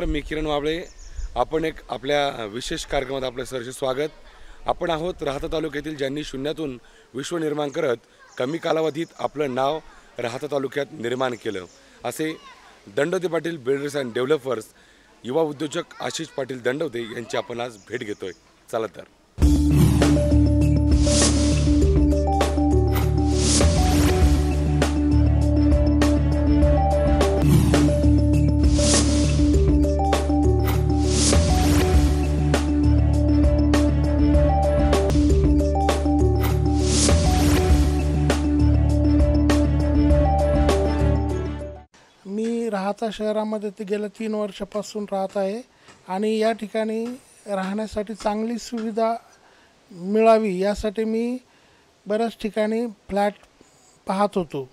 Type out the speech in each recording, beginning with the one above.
नमस्कार मी किरण वाबळे आपण एक आपल्या विशेष कार्यक्रमात आपलं सरचे स्वागत आपण आहोत राहता तालुक्यातील ज्यांनी शून्यातून विश्व निर्माण करत कमी कालावधीत आपलं नाव राहता तालुक्यात निर्माण केलं असे Dandavate Patil builders and developers युवा उद्योजक आशिष पाटील दंडवते यांची आपण आज भेट घेतोय चला तर आता शहरामध्ये ते गेल्या तीन वर्षापासून राहत आहे आणि या ठिकाणी राहण्यासाठी चांगली सुविधा मिळावी यासाठी मी बऱ्याच ठिकाणी फ्लॅट पाहत होतो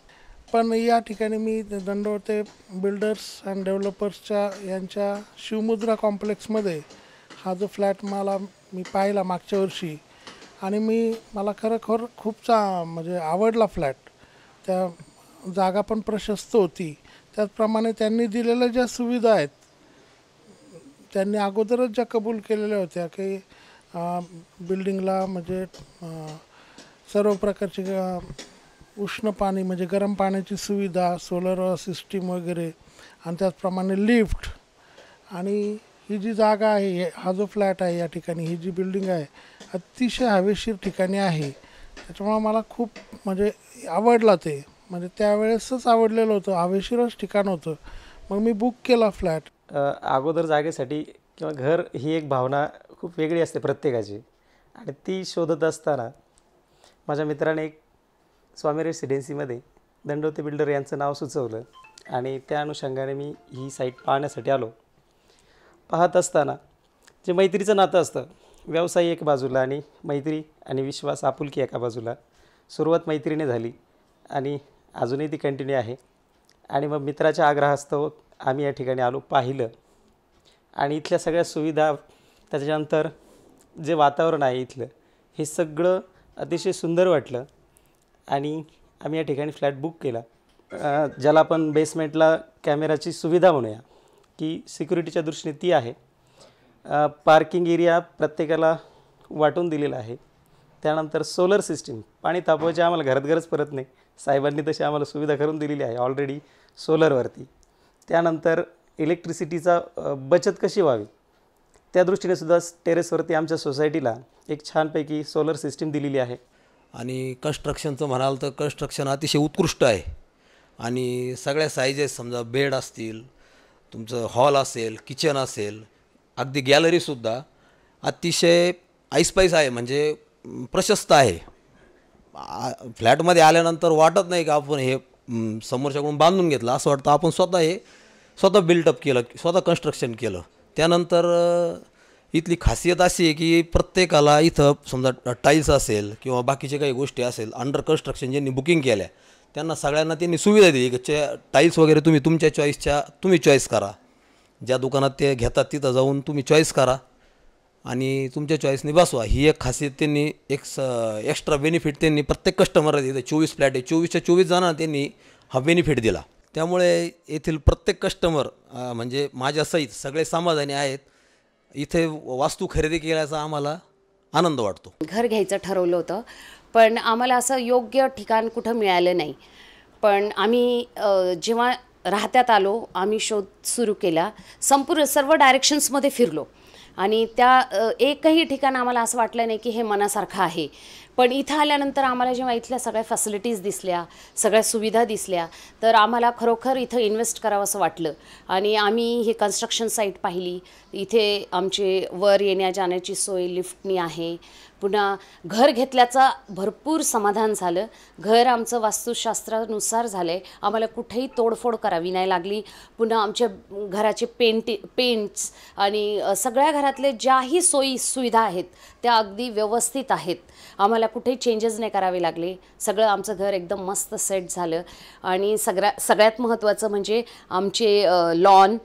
पण या ठिकाणी मी दंडवते बिल्डर्स अँड डेव्हलपर्सच्या यांच्या शिवमुद्रा कॉम्प्लेक्समध्ये हा जो फ्लॅट मला मी पाहिला मागच्या वर्षी आणि मी मला खरोखर खूप चा म्हणजे आवडला फ्लॅट त्या जागा पण प्रशस्त होती त्याचप्रमाणे त्यांनी दिलेल्या ज्या सुविधा आहेत त्यांनी अगोदरच ज्या कबूल केलेल्या होत्या की बिल्डिंगला म्हणजे सर्व प्रकारची उष्ण पाणी म्हणजे गरम पाण्याची सुविधा सोलर सिस्टीम वगैरे आणि त्याचप्रमाणे लिफ्ट आणि ही जी जागा आहे हा जो फ्लॅट आहे या ठिकाणी ही जी बिल्डिंग आहे अतिशय हवेशीर ठिकाणी आहे त्याच्यामुळं मला खूप म्हणजे आवडला ते म्हणजे त्यावेळेसच आवडलेलं होतं आवेशीरच ठिकाण होतं मग मी बुक केला फ्लॅट अगोदर जागेसाठी किंवा घर ही एक भावना खूप वेगळी असते प्रत्येकाची आणि ती शोधत असताना माझ्या मित्राने एक स्वामी रेसिडेन्सीमध्ये दंडवते बिल्डर यांचं नाव सुचवलं आणि त्या अनुषंगाने मी ही साईट पाहण्यासाठी आलो पाहत असताना जे मैत्रीचं नातं असतं व्यवसाय एक बाजूला आणि मैत्री आणि विश्वास आपुलकी एका बाजूला सुरुवात मैत्रीने झाली आणि अजूनही ती कंटिन्यू आहे आणि मग मित्राच्या आग्रहास्तव आम्ही या ठिकाणी आलो पाहिलं आणि इथल्या सगळ्या सुविधा त्याच्यानंतर जे वातावरण आहे इथलं हे सगळं अतिशय सुंदर वाटलं आणि आम्ही या ठिकाणी फ्लॅट बुक केला ज्याला आपण बेसमेंटला कॅमेराची सुविधा म्हणूया की सिक्युरिटीच्या दृष्टीने ती आहे पार्किंग एरिया प्रत्येकाला वाटून दिलेला आहे त्यानंतर सोलर सिस्टीम पाणी तापवायची आम्हाला घरात गरज परत नाही साहेबांनी तशी आम्हाला सुविधा करून दिलेली आहे ऑलरेडी सोलरवरती त्यानंतर इलेक्ट्रिसिटीचा बचत कशी व्हावी त्या दृष्टीने सुद्धा टेरेसवरती आमच्या सोसायटीला एक छानपैकी सोलर सिस्टीम दिलेली आहे आणि कन्स्ट्रक्शनचं म्हणाल तर कन्स्ट्रक्शन अतिशय उत्कृष्ट आहे आणि सगळ्या साईजेस समजा बेड असतील तुमचं हॉल असेल किचन असेल अगदी गॅलरीसुद्धा अतिशय आईस्पाईस आहे म्हणजे प्रशस्त आहे फ्लॅटमध्ये आल्यानंतर वाटत नाही का आपण हे समोरच्याकडून बांधून घेतलं असं वाटतं आपण स्वतः हे स्वतः बिल्डअप केलं स्वतः कन्स्ट्रक्शन केलं त्यानंतर इथली खासियत अशी आहे की प्रत्येकाला इथं समजा टाईल्स असेल किंवा बाकीचे काही गोष्टी असेल अंडर कन्स्ट्रक्शन ज्यांनी बुकिंग केल्या त्यांना सगळ्यांना त्यांनी सुविधा दिली की टाईल्स वगैरे तुम्ही तुमच्या चॉईसच्या तुम्ही चॉईस करा ज्या दुकानात ते घेतात तिथं जाऊन तुम्ही चॉईस करा आणि तुमच्या चॉईसने बसवा ही एक खासियत त्यांनी एक स एक्स्ट्रा बेनिफिट त्यांनी प्रत्येक कस्टमरला दिलं चोवीस फ्लॅट आहे चोवीसच्या चोवीस जणांना त्यांनी हा बेनिफिट दिला त्यामुळे येथील प्रत्येक कस्टमर म्हणजे माझ्यासहित सगळे समाधानी आहेत इथे वास्तू खरेदी केल्याचा आम्हाला आनंद वाटतो घर घ्यायचं ठरवलं होतं पण आम्हाला असं योग्य ठिकाण कुठं मिळालं नाही पण आम्ही जेव्हा राहत्यात आलो आम्ही शोध सुरू केला संपूर्ण सर्व डायरेक्शन्समध्ये फिरलो आणि त्या एकही ठिकाण आम्हाला असं वाटलं नाही की हे मनासारखं आहे पण इथं आल्यानंतर आम्हाला जेव्हा इथल्या सगळ्या फॅसिलिटीज दिसल्या सगळ्या सुविधा दिसल्या तर आम्हाला खरोखर इथं इन्व्हेस्ट करावं असं वाटलं आणि आम्ही हे कन्स्ट्रक्शन साईट पाहिली इथे आमचे वर येण्या जाण्याची सोय लिफ्टनी आहे पुन्हा घर घेतल्याचा भरपूर समाधान झालं घर आमचं वास्तुशास्त्रानुसार झालं आहे आम्हाला कुठेही तोडफोड करावी नाही लागली पुन्हा आमच्या घराचे पेंटी पेंट्स आणि सगळ्या घरातले ज्याही सोयी सुविधा आहेत त्या अगदी व्यवस्थित आहेत आम्हाला कुठेही चेंजेस नाही करावे लागले सगळं आमचं घर एकदम मस्त सेट झालं आणि सगळ्या सगळ्यात महत्त्वाचं म्हणजे आमचे लॉन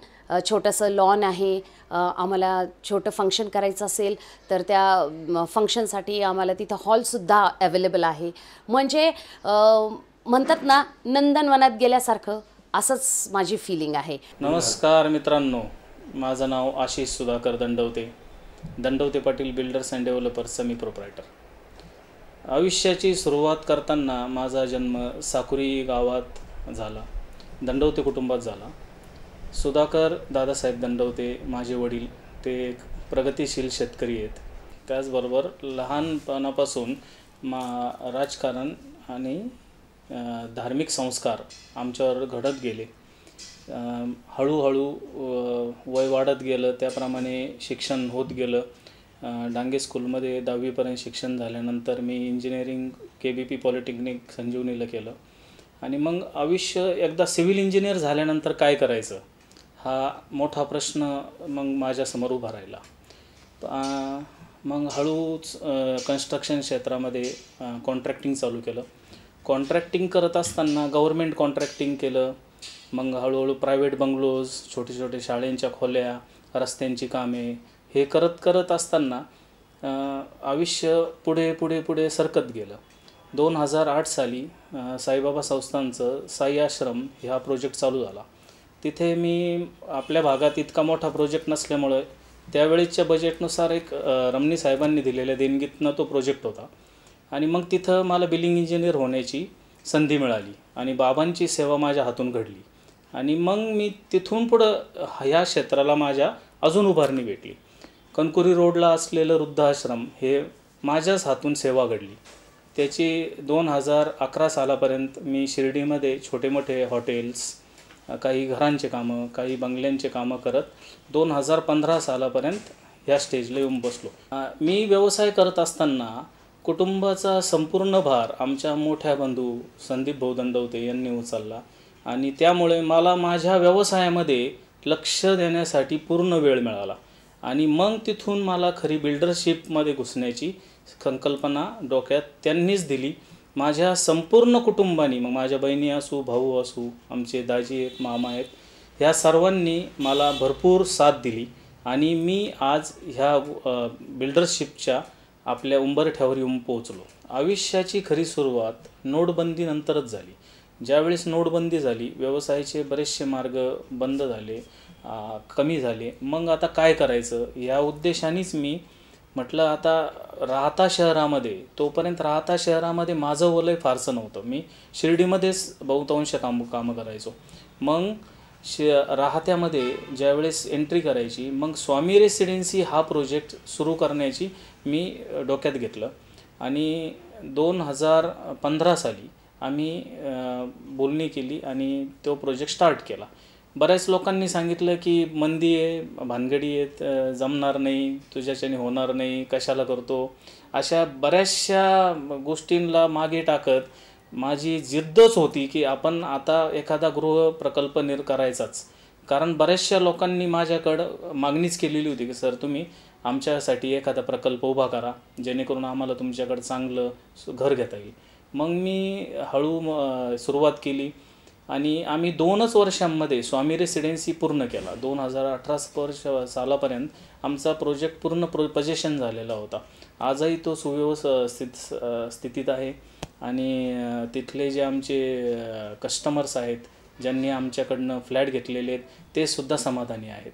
छोटंसं लॉन आहे आम्हाला छोटं फंक्शन करायचं असेल तर त्या फंक्शनसाठी आम्हाला तिथं हॉलसुद्धा अवेलेबल आहे म्हणजे म्हणतात ना नंदनवनात गेल्यासारखं असंच माझी फिलिंग आहे नमस्कार मित्रांनो माझं नाव Ashish Sudhakar Dandavate Dandavate Patil builders and developers मी प्रोपरायटर आयुष्याची सुरुवात करताना माझा जन्म साकुरी गावात झाला दंडवते कुटुंबात झाला सुधाकर दादासाहेब दंडवते माझे वडील ते एक प्रगतिशील शेतकरी आहेत त्याचबरोबर लहानपणापासून मा राजकारण आणि धार्मिक संस्कार आमच्यावर घडत गेले हळूहळू वय वाढत गेलं त्याप्रमाणे शिक्षण होत गेलं डांगे स्कूलमध्ये दहावीपर्यंत शिक्षण झाल्यानंतर मी engineering K B P polytechnic संजीवनीला केलं आणि मग आयुष्य एकदा सिव्हिल इंजिनियर झाल्यानंतर काय करायचं हा मोठा प्रश्न मग माझ्यासमोर उभा राहिला मग हळूच कन्स्ट्रक्शन क्षेत्रामध्ये कॉन्ट्रॅक्टिंग चालू केलं कॉन्ट्रॅक्टिंग करत असताना गव्हर्मेंट कॉन्ट्रॅक्टिंग केलं मग हळूहळू प्रायव्हेट बंगलोज छोटे छोटे शाळेंच्या खोल्या रस्त्यांची कामे हे करत करत असताना आयुष्य पुढे पुढे पुढे सरकत गेलं दोन हजार आठ साली साईबाबा संस्थांचं साई आश्रम हा प्रोजेक्ट चालू झाला तिथे मी आपल्या भागात इतका मोठा प्रोजेक्ट नसल्यामुळे त्यावेळेच्या बजेटनुसार एक रमणी साहेबांनी दिलेल्या देणगीतनं तो प्रोजेक्ट होता आणि मग तिथं मला बिलिंग इंजिनियर होण्याची संधी मिळाली आणि बाबांची सेवा माझ्या हातून घडली आणि मग मी तिथून पुढं ह्या क्षेत्राला माझ्या अजून उभारणी भेटली कणकुरी रोडला असलेलं वृद्धाश्रम हे माझ्याच हातून सेवा घडली त्याची दोन हजार अकरा सालापर्यंत मी शिर्डीमध्ये छोटे मोठे हॉटेल्स काही घरांचे कामं काही बंगल्यांचे कामं करत दोन हजार पंधरा सालापर्यंत ह्या स्टेजला येऊन बसलो मी व्यवसाय करत असताना कुटुंबाचा संपूर्ण भार आमच्या मोठ्या बंधू संदीप भाऊदंडवते यांनी उचलला आणि त्यामुळे मला माझ्या व्यवसायामध्ये लक्ष देण्यासाठी पूर्ण वेळ मिळाला आणि मग तिथून मला खरी बिल्डरशिपमध्ये घुसण्याची संकल्पना डोक्यात त्यांनीच दिली माझ्या संपूर्ण कुटुंबाने मग माझ्या बहिणी असू भाऊ असू आमचे दाजी आहेत मामा आहेत ह्या सर्वांनी मला भरपूर साथ दिली आणि मी आज ह्या बिल्डरशिपच्या आपल्या उंबरठ्यावर येऊन पोहोचलो आयुष्याची खरी सुरुवात नोटबंदीनंतरच झाली ज्यावेळेस नोटबंदी झाली व्यवसायाचे बरेचसे मार्ग बंद झाले कमी झाले मग आता काय करायचं या उद्देशानेच मी म्हटलं आता राहता शहरामध्ये तोपर्यंत राहता शहरामध्ये माझं वलय फारसं नव्हतं मी शिर्डीमध्येच बहुतांश काम कामं करायचो मग श राहत्यामध्ये ज्यावेळेस एंट्री करायची मग स्वामी रेसिडेन्सी हा प्रोजेक्ट सुरू करण्याची मी डोक्यात घेतलं आणि दोन हजार पंधरा साली आम्ही बोलणी केली आणि तो प्रोजेक्ट स्टार्ट केला बऱ्याच लोकांनी सांगितलं की मंदी आहे भानगडी आहेत जमणार नाही तुझ्याच्याने होणार नाही कशाला करतो अशा बऱ्याचशा गोष्टींना मागे टाकत माझी जिद्दच होती की आपण आता एखादा गृह प्रकल्प निर करायचाच कारण बऱ्याचशा लोकांनी माझ्याकडं मागणीच केलेली होती की सर तुम्ही आमच्यासाठी एखादा प्रकल्प उभा करा जेणेकरून आम्हाला तुमच्याकडं चांगलं घर घेता येईल मग मी हळू सुरुवात केली आणि आम्ही दोनच वर्षांमध्ये स्वामी रेसिडेन्सी पूर्ण केला दोन हजार अठरा वर्ष सालापर्यंत आमचा प्रोजेक्ट पूर्ण प्रो पजेशन झालेला होता आजही तो सुव्यवस्थित स्थितीत आहे आणि तिथले जे आमचे कस्टमर्स आहेत ज्यांनी आमच्याकडनं फ्लॅट घेतलेले आहेत ते सुद्धा समाधानी आहेत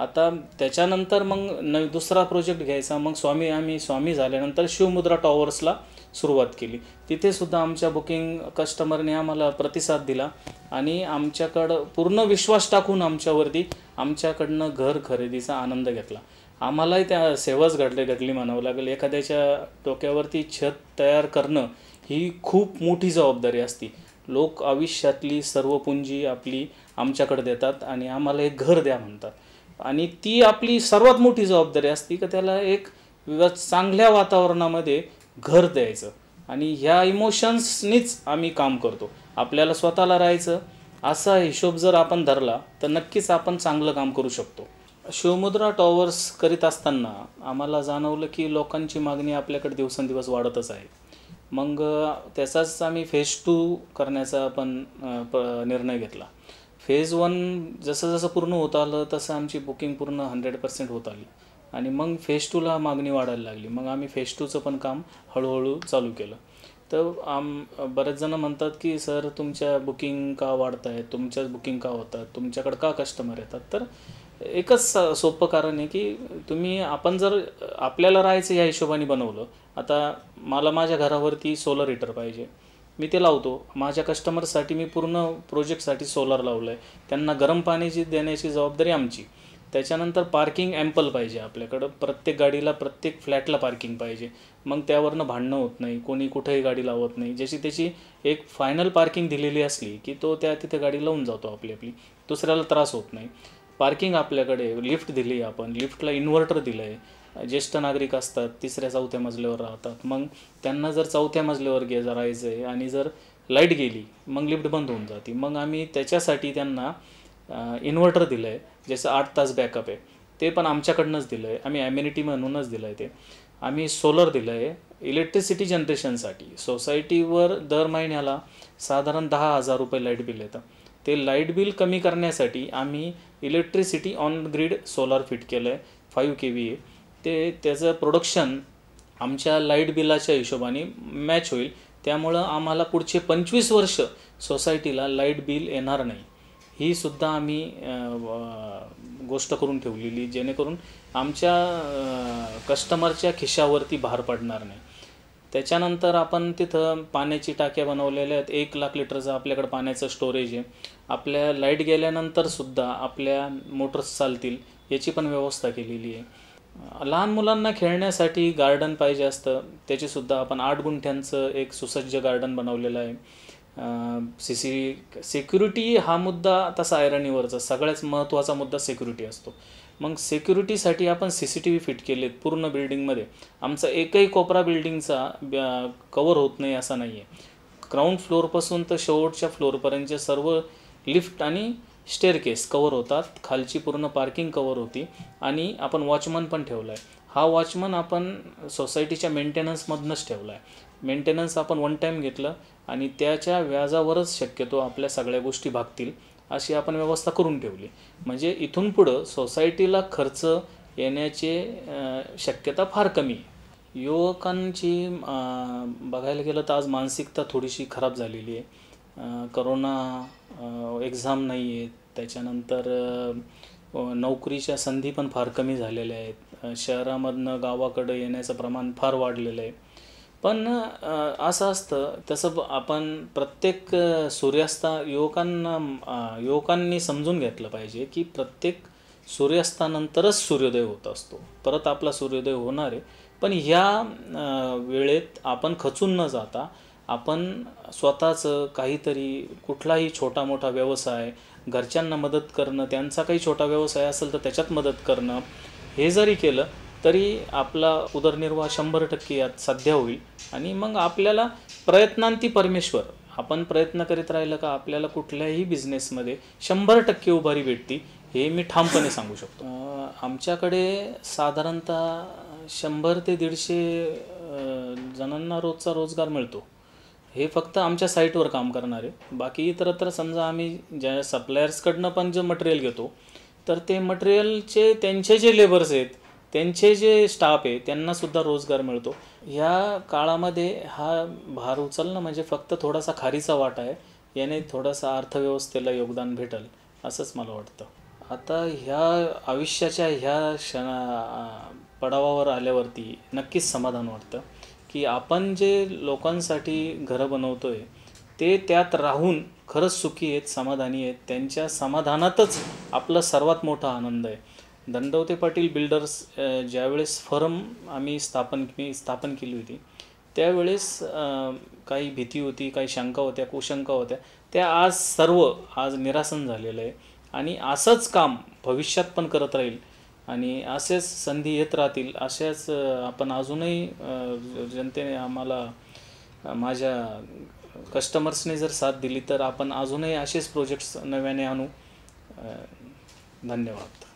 आता त्याच्यानंतर मग न दुसरा प्रोजेक्ट घ्यायचा मग स्वामी आम्ही स्वामी झाल्यानंतर शिवमुद्रा टॉवर्सला सुरुवात केली तिथेसुद्धा आमच्या बुकिंग कस्टमरने आम्हाला प्रतिसाद दिला आणि आमच्याकडं पूर्ण विश्वास टाकून आमच्यावरती आमच्याकडनं घर खरेदीचा आनंद घेतला आम्हालाही त्या सेवाच घडले घडली म्हणावं लागेल एखाद्याच्या डोक्यावरती छत तयार करणं ही खूप मोठी जबाबदारी असती लोक आयुष्यातली सर्व पुंजी आपली आमच्याकडे देतात आणि आम्हाला एक घर द्या म्हणतात आणि ती आपली सर्वात मोठी जबाबदारी असती का त्याला एक चांगल्या वातावरणामध्ये घर द्यायचं आणि ह्या इमोशन्सनीच आम्ही काम करतो आपल्याला स्वतःला राहायचं असा हिशोब जर आपण धरला तर नक्कीच आपण चांगलं काम करू शकतो शिवमुद्रा टॉवर्स करीत असताना आम्हाला जाणवलं की लोकांची मागणी आपल्याकडे दिवसेंदिवस वाढतच आहे मग त्याचाच आम्ही फेज टू करण्याचा आपण निर्णय घेतला फेज वन जसं जसं पूर्ण होत आलं तसं आमची बुकिंग पूर्ण हंड्रेड पर्सेंट होत आली आणि मग फेस टूला मागणी वाढायला लागली मग आम्ही फेस टूचं पण काम हळूहळू चालू केलं तर आम बरेच जणं म्हणतात की सर तुमच्या बुकिंग का वाढत आहे तुमच्याच बुकिंग का होतात तुमच्याकडं का कस्टमर येतात तर एकच सोपं कारण आहे की तुम्ही आपण जर आपल्याला राहायचं ह्या हिशोबाने बनवलं आता मला माझ्या घरावरती सोलर हिटर पाहिजे मी ते लावतो माझ्या कस्टमरसाठी मी पूर्ण प्रोजेक्टसाठी सोलर लावलं आहे त्यांना गरम पाण्याची देण्याची जबाबदारी आमची त्याच्यानंतर पार्किंग ॲम्पल पाहिजे आपल्याकडं प्रत्येक गाडीला प्रत्येक फ्लॅटला पार्किंग पाहिजे मग त्यावरनं भांडणं होत नाही कोणी कुठेही गाडी लावत नाही ज्याची त्याची एक फायनल पार्किंग दिलेली असली की तो त्या तिथे गाडी लावून जातो आपली आपली दुसऱ्याला त्रास होत नाही पार्किंग आपल्याकडे लिफ्ट दिली आपण लिफ्टला इन्व्हर्टर दिलं आहे ज्येष्ठ नागरिक असतात तिसऱ्या चौथ्या मजल्यावर राहतात मग त्यांना जर चौथ्या मजल्यावर गे राहायचं आहे आणि जर लाईट गेली मग लिफ्ट बंद होऊन जाते मग आम्ही त्याच्यासाठी त्यांना इन्व्हर्टर दिलं आहे ज्याचं आठ तास बॅकअप आहे ते पण आमच्याकडनंच दिलं आहे आम्ही ॲम्युनिटी म्हणूनच दिलं आहे ते आम्ही सोलर दिलं आहे इलेक्ट्रिसिटी जनरेशनसाठी सोसायटीवर दर महिन्याला साधारण दहा हजार रुपये लाईट बिल येतं ते लाईट बिल कमी करण्यासाठी आम्ही electricity on grid solar fit केलं आहे फाईव्ह के व्ही ते त्याचं प्रोडक्शन आमच्या लाईट बिलाच्या हिशोबाने मॅच होईल त्यामुळं आम्हाला पुढचे पंचवीस वर्ष सोसायटीला लाईट बिल येणार नाही ही सुद्धा आम्ही गोष्ट करून ठेवलेली जेणेकरून आमच्या कस्टमरच्या खिशावरती भार पडणार नाही त्याच्यानंतर आपण तिथं पाण्याची टाक्या बनवलेल्या आहेत एक लाख लिटरचं आपल्याकडं पाण्याचं स्टोरेज आहे आपल्या लाईट गेल्यानंतरसुद्धा आपल्या मोटर्स चालतील याची पण व्यवस्था केलेली आहे लहान मुलांना खेळण्यासाठी गार्डन पाहिजे असतं त्याचीसुद्धा आपण आठ गुंठ्यांचं एक सुसज्ज गार्डन बनवलेलं आहे सी सी सिक्युरिटी हा मुद्दा तसा ऐरणीवरचा सगळ्याच महत्त्वाचा मुद्दा सिक्युरिटी असतो मग सिक्युरिटीसाठी आपण C C T V fit केलेत पूर्ण बिल्डिंगमध्ये आमचा एकही कोपरा बिल्डिंगचा कवर होत नाही असा नाही आहे ग्राउंड फ्लोअरपासून तर शेवटच्या फ्लोअरपर्यंतचे सर्व लिफ्ट आणि स्टेअरकेस कवर होतात खालची पूर्ण पार्किंग कवर होती आणि आपण वॉचमन पण ठेवला आहे हा वॉचमन आपण सोसायटीच्या मेंटेनन्समधनंच ठेवला आहे मेंटेनन्स आपण वन टाईम घेतलं आणि त्याच्या व्याजावरच शक्यतो आपल्या सगळ्या गोष्टी भागतील अशी आपण व्यवस्था करून ठेवली म्हणजे इथून पुढं सोसायटीला खर्च येण्याचे शक्यता फार कमी युवकांची बघायला गेलं तर आज मानसिकता थोडीशी खराब झालेली आहे करोना एक्झाम नाही आहेत त्याच्यानंतर नोकरीच्या संधी पण फार कमी झालेल्या आहेत शहरामधनं गावाकडं येण्याचं प्रमाण फार वाढलेलं आहे पण असं असतं तसं आपण प्रत्येक सूर्यास्ता युवकांना युवकांनी समजून घेतलं पाहिजे की प्रत्येक सूर्यास्तानंतरच सूर्योदय होत असतो परत आपला सूर्योदय होणार आहे पण ह्या वेळेत आपण खचून न जाता आपण स्वतःचं काहीतरी कुठलाही छोटा मोठा व्यवसाय घरच्यांना मदत करणं त्यांचा काही छोटा व्यवसाय असेल तर त्याच्यात मदत करणं हे जरी केलं तरी आपला उदरनिर्वाह शंभर टक्के यात साध्य होईल आणि मग आपल्याला प्रयत्नांती परमेश्वर आपण प्रयत्न करीत राहिलं का आपल्याला कुठल्याही बिझनेसमध्ये शंभर टक्के उभारी भेटती हे मी ठामपणे सांगू शकतो आमच्याकडे साधारणतः शंभर ते दीडशे जणांना रोजचा रोजगार मिळतो हे फक्त आमच्या साईटवर काम करणारे बाकी इतरत्र समजा आम्ही ज्या सप्लायर्सकडनं पण जे मटेरियल घेतो तर ते मटेरियलचे त्यांचे जे लेबर्स आहेत त्यांचे जे स्टाफ आहे त्यांनासुद्धा रोजगार मिळतो ह्या काळामध्ये हा भार उचलणं म्हणजे फक्त थोडासा खारीचा वाटा आहे याने थोडासा अर्थव्यवस्थेला योगदान भेटेल असंच मला वाटतं आता ह्या आयुष्याच्या ह्या क्षणा पडावावर आल्यावरती नक्कीच समाधान वाटतं की आपण जे लोकांसाठी घरं बनवतो आहे ते त्यात राहून खरंच सुखी आहेत समाधानी आहेत त्यांच्या समाधानातच आपला सर्वात मोठा आनंद आहे दंडवते पाटील बिल्डर्स ज्यावेळेस फर्म आम्ही स्थापन मी स्थापन केली होती त्यावेळेस काही भीती होती काही शंका होत्या कुशंका होत्या त्या आज सर्व आज निरासन झालेलं आहे आणि असंच काम भविष्यात पण करत राहील आणि असेच संधी येत राहतील अशाच आपण अजूनही जनतेने आम्हाला माझ्या कस्टमर्सने जर साथ दिली तर आपण अजूनही असेच प्रोजेक्ट्स नव्याने आणू धन्यवाद